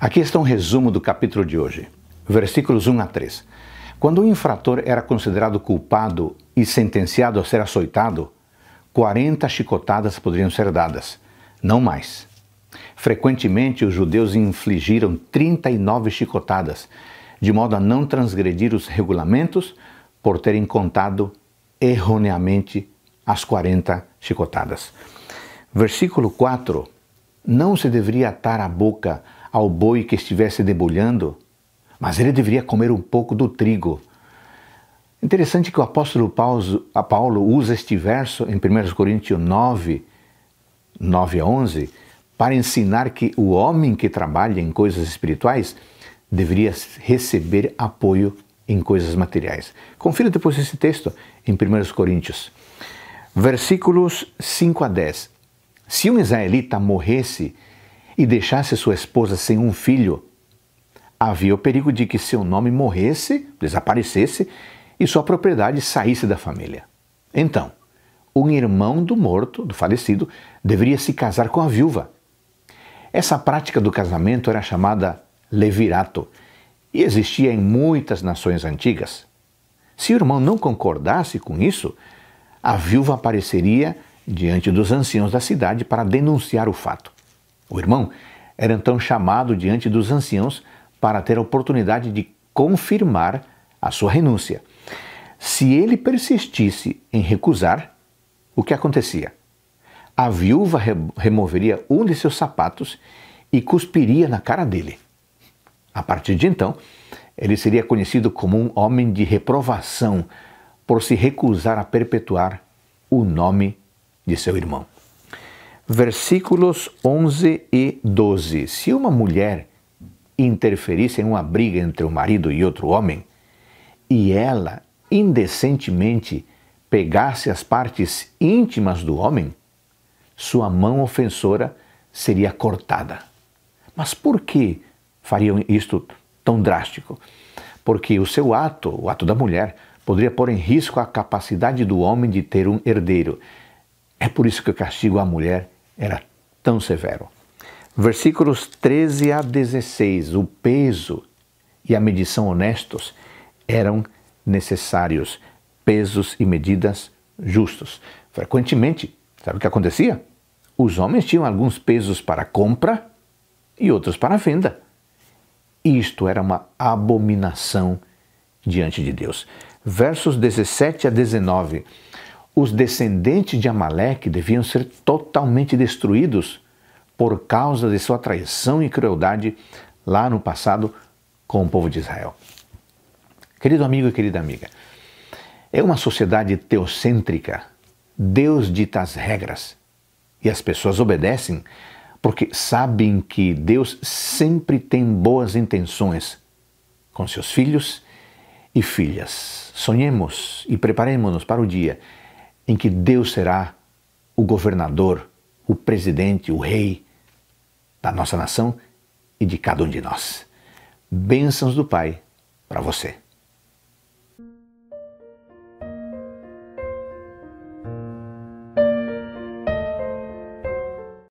Aqui está um resumo do capítulo de hoje, versículos 1 a 3. Quando o infrator era considerado culpado e sentenciado a ser açoitado, 40 chicotadas poderiam ser dadas, não mais. Frequentemente, os judeus infligiram 39 chicotadas, de modo a não transgredir os regulamentos por terem contado erroneamente as 40 chicotadas. Versículo 4 não se deveria atar a boca ao boi que estivesse debulhando, mas ele deveria comer um pouco do trigo. Interessante que o apóstolo Paulo usa este verso em 1 Coríntios 9, 9 a 11, para ensinar que o homem que trabalha em coisas espirituais deveria receber apoio em coisas materiais. Confira depois esse texto em 1 Coríntios, versículos 5 a 10. Se um israelita morresse e deixasse sua esposa sem um filho, havia o perigo de que seu nome morresse, desaparecesse e sua propriedade saísse da família. Então, um irmão do morto, do falecido, deveria se casar com a viúva. Essa prática do casamento era chamada levirato e existia em muitas nações antigas. Se o irmão não concordasse com isso, a viúva apareceria diante dos anciãos da cidade para denunciar o fato. O irmão era então chamado diante dos anciãos para ter a oportunidade de confirmar a sua renúncia. Se ele persistisse em recusar, o que acontecia? A viúva removeria um de seus sapatos e cuspiria na cara dele. A partir de então, ele seria conhecido como um homem de reprovação por se recusar a perpetuar o nome de seu irmão. Versículos 11 e 12. Se uma mulher interferisse em uma briga entre o marido e outro homem, e ela indecentemente pegasse as partes íntimas do homem, sua mão ofensora seria cortada. Mas por que fariam isto tão drástico? Porque o seu ato, o ato da mulher, poderia pôr em risco a capacidade do homem de ter um herdeiro. É por isso que o castigo à mulher era tão severo. Versículos 13 a 16, o peso e a medição honestos eram necessários, pesos e medidas justos. Frequentemente, sabe o que acontecia? Os homens tinham alguns pesos para compra e outros para venda. Isto era uma abominação diante de Deus. Versos 17 a 19 os descendentes de Amaleque deviam ser totalmente destruídos por causa de sua traição e crueldade lá no passado com o povo de Israel. Querido amigo e querida amiga, é uma sociedade teocêntrica. Deus dita as regras e as pessoas obedecem porque sabem que Deus sempre tem boas intenções com seus filhos e filhas. Sonhemos e preparemos-nos para o dia em que Deus será o governador, o presidente, o rei da nossa nação e de cada um de nós. Bênçãos do Pai para você.